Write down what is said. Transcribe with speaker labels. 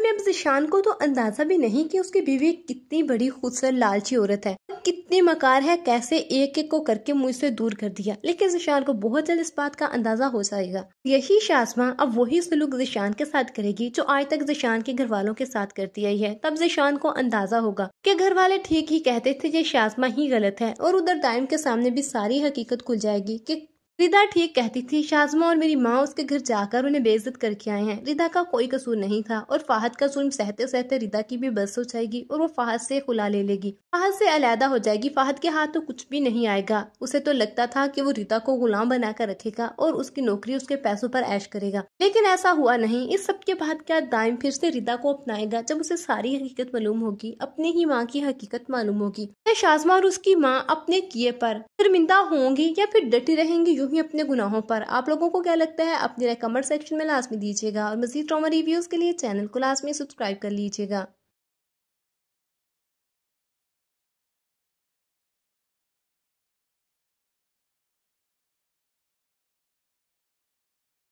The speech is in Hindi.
Speaker 1: मैं अब जिशान को तो अंदाजा भी नहीं कि उसकी बीवी कितनी बड़ी खुदसर लालची औरत है कितनी मकार है कैसे एक एक को करके मुझसे दूर कर दिया लेकिन जिशान को बहुत जल्द इस बात का अंदाजा हो जाएगा यही शासमा अब वही सलूक जिशान के साथ करेगी जो आज तक जिशान के घर वालों के साथ करती आई है तब जिशान को अंदाजा होगा की घर वाले ठीक ही कहते थे ये शासमा ही गलत है और उधर दायम के सामने भी सारी हकीकत खुल जाएगी की रिदा ठीक कहती थी शाजमा और मेरी माँ उसके घर जाकर उन्हें बेइज्जत करके आए हैं रिदा का कोई कसूर नहीं था और फाहद का जुल्म सहते सहते रिदा की भी बस हो जाएगी और वो फाहद से खुला ले लेगी फाहद से अलहदा हो जाएगी फाहद के हाथ तो कुछ भी नहीं आएगा उसे तो लगता था कि वो रिदा को गुलाम बनाकर रखेगा और उसकी नौकरी उसके पैसों पर ऐश करेगा लेकिन ऐसा हुआ नहीं इस सब के बाद क्या दायम फिर से रिदा को अपनाएगा जब उसे सारी हकीकत मालूम होगी अपनी ही माँ की हकीकत मालूम होगी शाजमा और उसकी माँ अपने किए पर शर्मिंदा होंगी या फिर डटी रहेंगी भी अपने गुनाहों पर आप लोगों को क्या लगता है अपनी राय कमेंट सेक्शन में लाजमी दीजिएगा और मजीद ट्रामा रिव्यूज़ के लिए चैनल को लाजमी
Speaker 2: सब्सक्राइब कर लीजिएगा